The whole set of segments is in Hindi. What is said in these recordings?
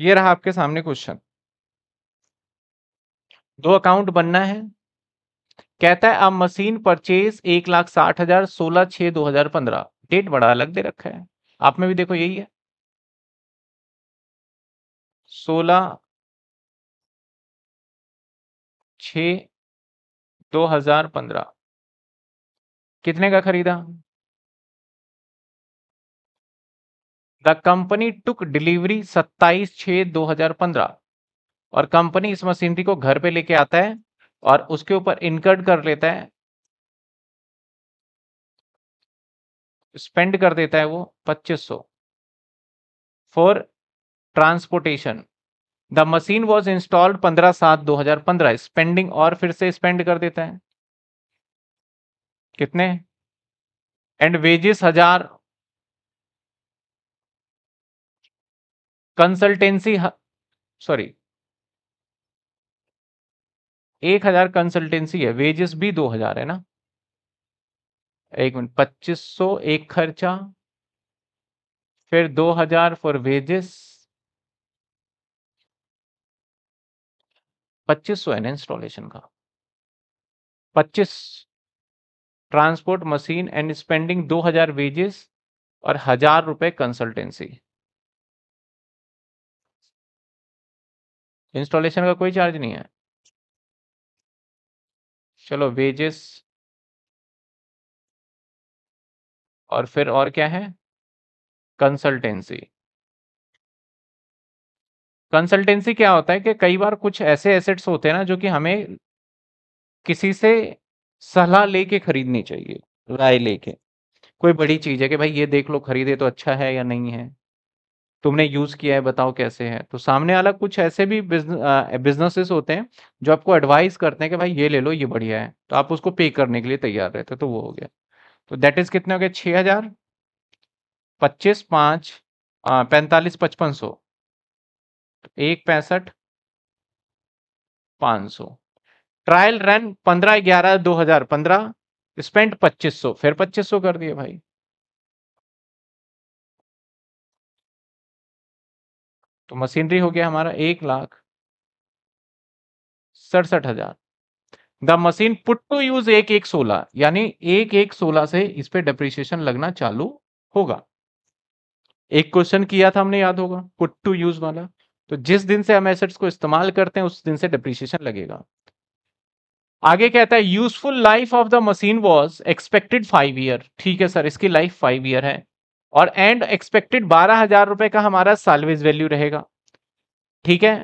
ये रहा आपके सामने क्वेश्चन दो अकाउंट बनना है कहता है अब मशीन परचेज एक लाख साठ हजार सोलह छह दो हजार पंद्रह डेट बड़ा अलग दे रखा है आप में भी देखो यही है सोलह छ दो हजार पंद्रह कितने का खरीदा द कंपनी टुक डिलीवरी 27 छ 2015 और कंपनी इस मशीनरी को घर पे लेके आता है और उसके ऊपर इनकर्ड कर लेता है स्पेंड कर देता है वो 2500 for transportation the machine was installed पंद्रह सात दो हजार पंद्रह स्पेंडिंग और फिर से स्पेंड कर देता है कितने एंड वेजेस हजार कंसल्टेंसी सॉरी एक हजार कंसल्टेंसी है वेजेस भी दो हजार है ना एक मिनट पच्चीस सौ एक खर्चा फिर दो हजार फॉर वेजेस पच्चीस सौ है ना इंस्टॉलेशन का पच्चीस ट्रांसपोर्ट मशीन एंड स्पेंडिंग दो हजार वेजेस और हजार रुपए कंसल्टेंसी इंस्टॉलेशन का कोई चार्ज नहीं है चलो वेजेस और फिर और क्या है कंसल्टेंसी कंसल्टेंसी क्या होता है कि कई बार कुछ ऐसे एसेट्स होते हैं ना जो कि हमें किसी से सलाह लेके खरीदनी चाहिए राय लेके कोई बड़ी चीज है कि भाई ये देख लो खरीदे तो अच्छा है या नहीं है तुमने यूज़ किया है बताओ कैसे है तो सामने वाला कुछ ऐसे भी बिजनेसेस होते हैं जो आपको एडवाइस करते हैं कि भाई ये ले लो ये बढ़िया है तो आप उसको पे करने के लिए तैयार रहते तो वो हो गया तो दैट इज़ कितने हो गया छह हज़ार पच्चीस पांच पैंतालीस पचपन सौ एक पैंसठ पाँच सौ ट्रायल रन पंद्रह ग्यारह दो हज़ार पंद्रह स्पेंट पच्चीस सौ फिर पच्चीस सौ कर दिए भाई तो मशीनरी हो गया हमारा एक लाख सड़सठ हजार the machine put to use एक एक सोलह यानी एक एक सोलह से इस पर डेप्रिशिएशन लगना चालू होगा एक क्वेश्चन किया था हमने याद होगा पुट टू यूज वाला तो जिस दिन से हम एसेट्स को इस्तेमाल करते हैं उस दिन से डिप्रिसिएशन लगेगा आगे कहता है useful life of the machine was expected five year ठीक है सर इसकी लाइफ फाइव ईयर है और एंड एक्सपेक्टेड बारह हजार रुपए का हमारा सालवेज वैल्यू रहेगा ठीक है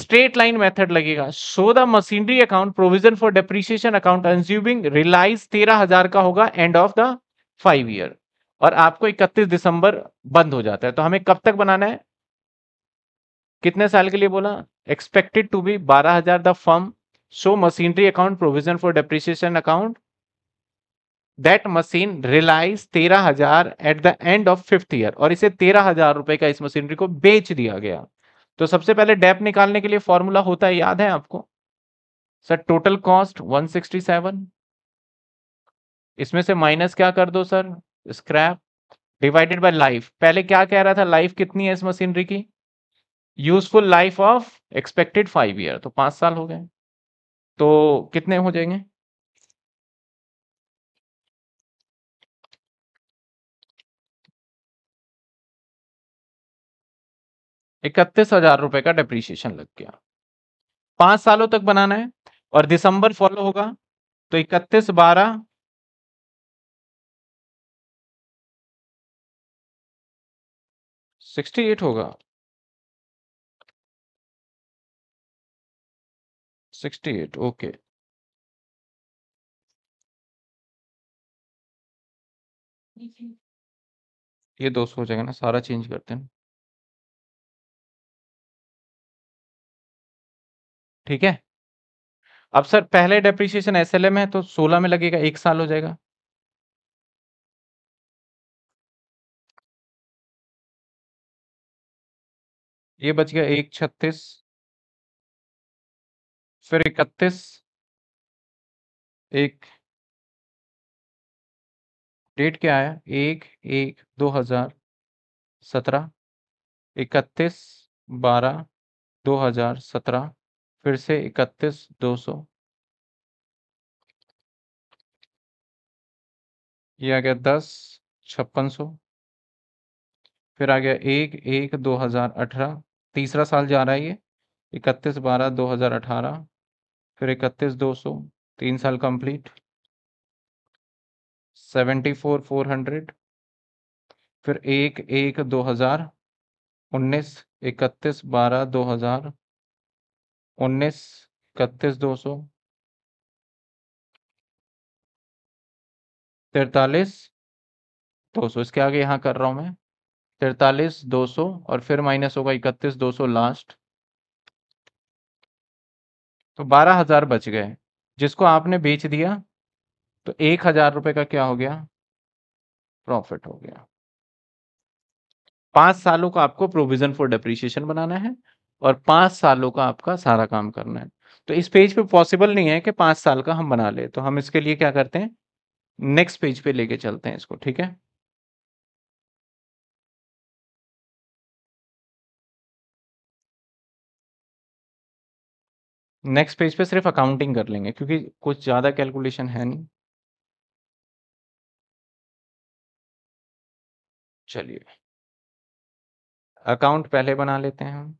स्ट्रेट लाइन मेथड लगेगा so the machinery account provision for depreciation account consuming realise तेरह हजार का होगा end of the five year और आपको इकतीस दिसंबर बंद हो जाता है तो हमें कब तक बनाना है कितने साल के लिए बोला एक्सपेक्टेड टू बी बारह हजार the firm so machinery account provision for depreciation account that machine realise तेरह हजार at the end of fifth year और इसे तेरह हजार रुपए का इस मशीनरी को बेच दिया गया तो सबसे पहले डेप निकालने के लिए फॉर्मूला होता है याद है आपको सर टोटल कॉस्ट 167 इसमें से माइनस क्या कर दो sir scrap divided by life पहले क्या कह रहा था लाइफ कितनी है इस मशीनरी की useful life of expected five year तो पांच साल हो गए तो कितने हो जाएंगे इकतीस हजार रुपए का डेप्रीशिएशन लग गया पांच सालों तक बनाना है और दिसंबर फॉलो होगा तो इकतीस बारह सिक्सटी एट होगा सिक्सटी एट ओके ये दो सौ हो जाएगा ना सारा चेंज करते हैं ठीक है अब सर पहले डेप्रिसिएशन एस एल एम है तो सोलह में लगेगा एक साल हो जाएगा ये बच गया एक छत्तीस फिर इकतीस एक डेट क्या आया एक एक दो हजार सत्रह इकतीस बारह दो हजार सत्रह फिर से इकतीस दो सौ ये आ गया दस छप्पन सौ फिर आ गया एक एक दो हजार अठारह तीसरा साल जा रहा है ये इकतीस बारह दो हजार अठारह फिर इकतीस दो सौ तीन साल complete seventy four four hundred फिर एक एक दो हजार उन्नीस इकतीस बारह दो हजार उन्नीस इकतीस दो सौ तिरतालीस दो सौ इसके आगे यहाँ कर रहा हूँ मैं तिरतालीस दो सौ और फिर माइनस होगा इकतीस दो सौ लास्ट तो बारह हजार बच गए जिसको आपने बेच दिया तो एक हजार रुपये का क्या हो गया प्रॉफिट हो गया पांच सालों का आपको प्रोविजन फॉर डेप्रीशिएशन बनाना है और पांच सालों का आपका सारा काम करना है तो इस पेज पे पॉसिबल नहीं है कि पांच साल का हम बना ले तो हम इसके लिए क्या करते हैं नेक्स्ट पेज पे लेके चलते हैं इसको ठीक है नेक्स्ट पेज पे सिर्फ अकाउंटिंग कर लेंगे क्योंकि कुछ ज़्यादा कैलकुलेशन है नहीं चलिए अकाउंट पहले बना लेते हैं हम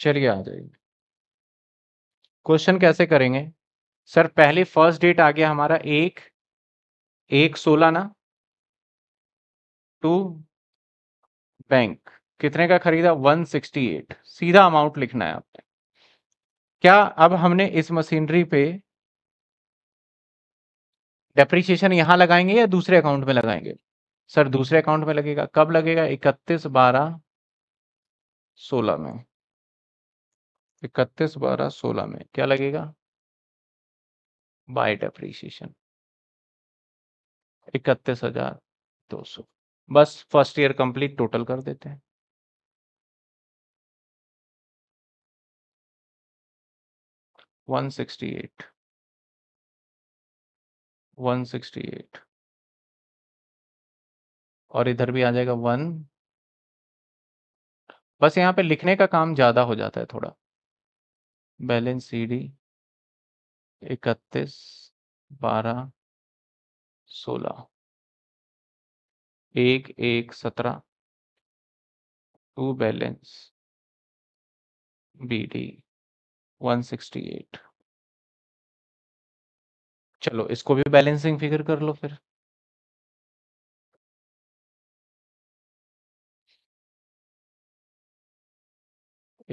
चलिए आ जाइए क्वेश्चन कैसे करेंगे सर पहले फर्स्ट डेट आ गया हमारा एक एक सोलह ना टू बैंक कितने का खरीदा 168 सीधा अमाउंट लिखना है आपने क्या अब हमने इस मशीनरी पे डेप्रीशिएशन यहां लगाएंगे या दूसरे अकाउंट में लगाएंगे सर दूसरे अकाउंट में लगेगा कब लगेगा इकतीस बारह सोलह में इकतीस बारह सोलह में क्या लगेगा बाय डेप्रीसिएशन इकतीस हजार दो सौ बस फर्स्ट ईयर कंप्लीट टोटल कर देते हैं one sixty eight one sixty eight और इधर भी आ जाएगा वन बस यहाँ पे लिखने का काम ज़्यादा हो जाता है थोड़ा बैलेंस सीडी इकतीस बारह सोलह एक एक सत्रह to balance B D one sixty eight चलो इसको भी बैलेंसिंग फिगर कर लो फिर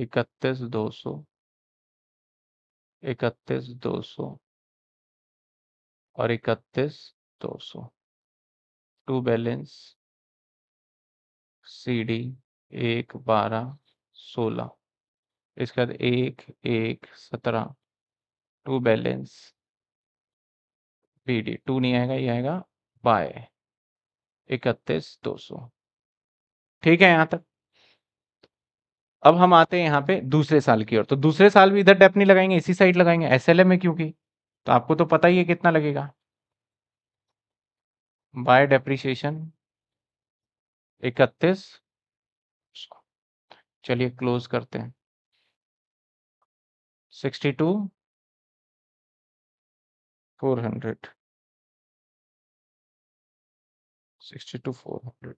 इकतीस दो सौ इकतीस दो सौ और इकतीस दो सौ टू बैलेंस सी डी एक बारह सोलह इसके बाद एक एक सत्रह to balance B D two नहीं आएगा ये आएगा बाय इकतीस दो सौ ठीक है यहाँ तक अब हम आते हैं यहाँ पे दूसरे साल की ओर तो दूसरे साल भी इधर डेप नहीं लगाएंगे इसी साइड लगाएंगे एस एल में क्योंकि तो आपको तो पता ही है कितना लगेगा बाय डेप्रिसिएशन इकतीस चलिए क्लोज करते हैं sixty two four hundred sixty two four hundred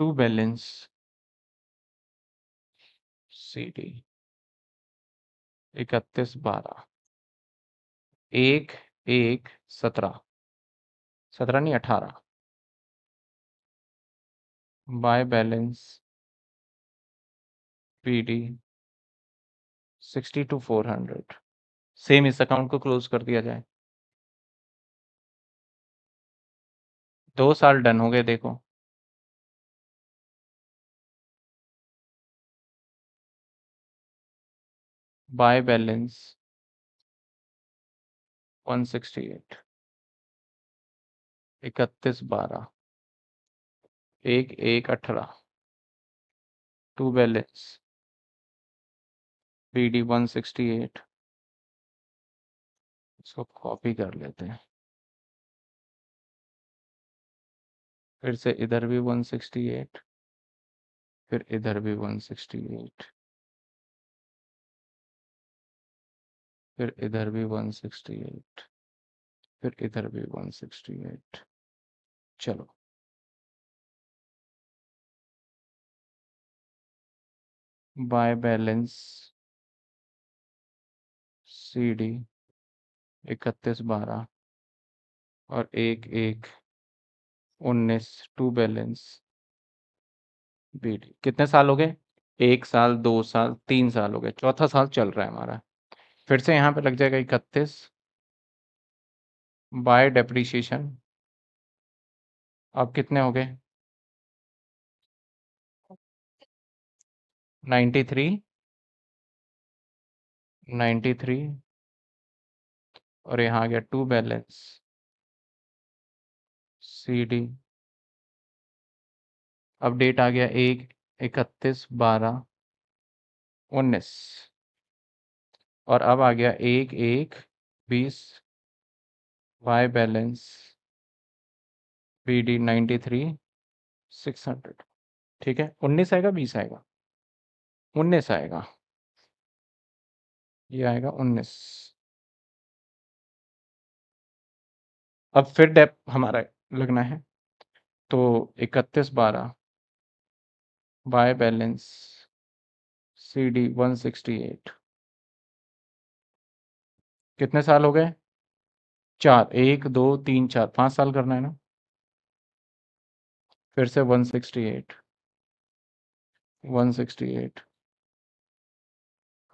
to balance CD इकतीस बारह एक एक सत्रह सत्रह नहीं अठारह by balance PD sixty two four hundred same इस अकाउंट को क्लोज कर दिया जाए दो साल डन हो गए देखो buy balance 168 इकतीस बारह एक एक अठारह to balance P D one sixty eight इसको कॉपी कर लेते हैं फिर से इधर भी वन सिक्सटी एट फिर इधर भी वन सिक्सटी एट फिर इधर भी 168 फिर इधर भी 168 चलो बाय बैलेंस सी डी इकतीस बारह और एक एक उन्नीस टू बैलेंस बी डी कितने साल हो गए एक साल दो साल तीन साल हो गए चौथा साल चल रहा है हमारा फिर से यहाँ पे लग जाएगा इकतीस बाय डेप्रीशिएशन अब कितने हो गए नाइन्टी थ्री नाइन्टी थ्री और यहाँ आ गया टू बैलेंस सी डी अब डेट आ गया एक इकतीस बारह उन्नीस और अब आ गया एक एक बीस by balance B D ninety three six hundred ठीक है उन्नीस आएगा बीस आएगा उन्नीस आएगा ये आएगा उन्नीस अब फिर डेप हमारा लगना है तो इकतीस बारह by balance C D one sixty eight कितने साल हो गए चार एक दो तीन चार पांच साल करना है ना फिर से one sixty eight one sixty eight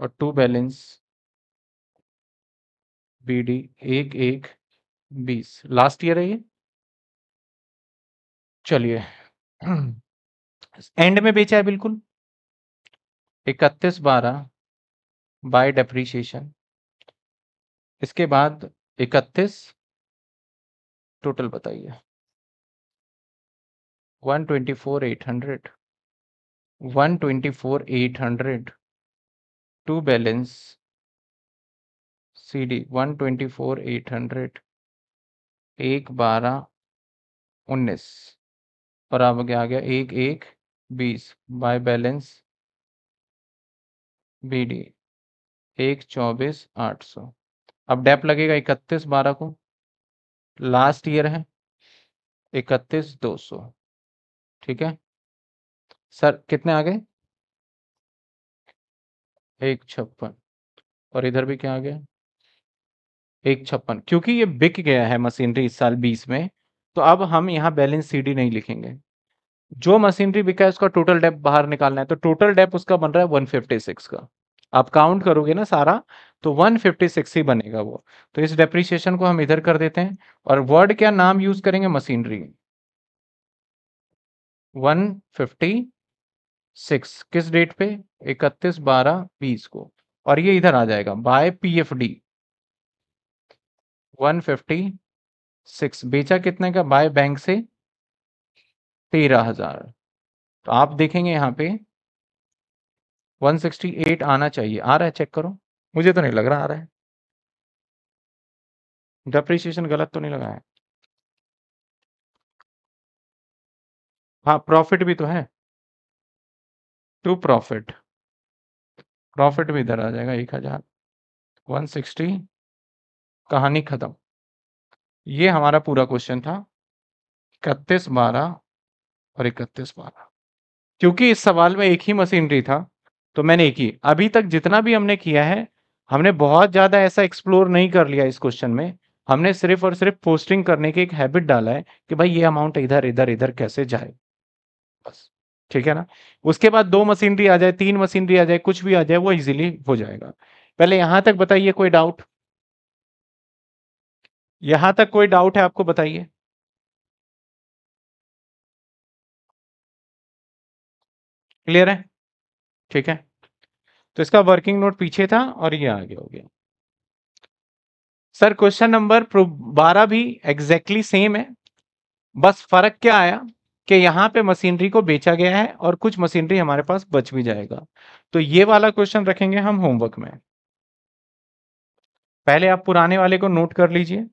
और टू बैलेंस बी डी एक एक बीस लास्ट ईयर है ये चलिए एंड में बेचा है बिल्कुल इकतीस बारह बाय डेप्रिशिएशन इसके बाद इकतीस टोटल बताइए one twenty four eight hundred one twenty four eight hundred to balance C D one twenty four eight hundred एक बारह उन्नीस और आप आगे आ गया एक एक बीस बाय बैलेंस बी डी एक चौबीस आठ सौ अब डेप लगेगा इकतीस बारह को लास्ट ईयर है इकतीस दो सौ ठीक है सर कितने आ गए एक छप्पन और इधर भी क्या आ गया एक छप्पन क्योंकि ये बिक गया है मशीनरी इस साल बीस में तो अब हम यहाँ बैलेंस सीडी नहीं लिखेंगे जो मशीनरी बिका है उसका टोटल डेप बाहर निकालना है तो टोटल डेप उसका बन रहा है वन फिफ्टी सिक्स का आप काउंट करोगे ना सारा तो 156 ही बनेगा वो तो इस डेप्रिसिएशन को हम इधर कर देते हैं और वर्ड क्या नाम यूज करेंगे मशीनरी 156 किस डेट पे 31 बारह 20 को और ये इधर आ जाएगा बाय पीएफडी 156 बेचा कितने का बाय बैंक से तेरह हजार तो आप देखेंगे यहाँ पे 168 आना चाहिए आ रहा है चेक करो मुझे तो नहीं लग रहा आ रहा है डेप्रीशिएशन गलत तो नहीं लगा है हाँ प्रॉफिट भी तो है टू प्रॉफिट प्रॉफिट भी इधर आ जाएगा एक हजार वन सिक्सटी कहानी खत्म ये हमारा पूरा क्वेश्चन था इकतीस बारह और इकतीस बारह क्योंकि इस सवाल में एक ही मशीनरी था तो मैंने ही अभी तक जितना भी हमने किया है हमने बहुत ज़्यादा ऐसा एक्सप्लोर नहीं कर लिया इस क्वेश्चन में हमने सिर्फ और सिर्फ पोस्टिंग करने की एक हैबिट डाला है कि भाई ये अमाउंट इधर इधर इधर कैसे जाए बस ठीक है ना उसके बाद दो मशीनरी आ जाए तीन मशीनरी आ जाए कुछ भी आ जाए वो इजीली हो जाएगा पहले यहां तक बताइए कोई डाउट यहां तक कोई डाउट है आपको बताइए क्लियर है ठीक है तो इसका वर्किंग नोट पीछे था और ये आगे हो गया सर क्वेश्चन नंबर बारह भी एग्जैक्टली exactly सेम है बस फर्क क्या आया कि यहाँ पे मशीनरी को बेचा गया है और कुछ मशीनरी हमारे पास बच भी जाएगा तो ये वाला क्वेश्चन रखेंगे हम होमवर्क में पहले आप पुराने वाले को नोट कर लीजिए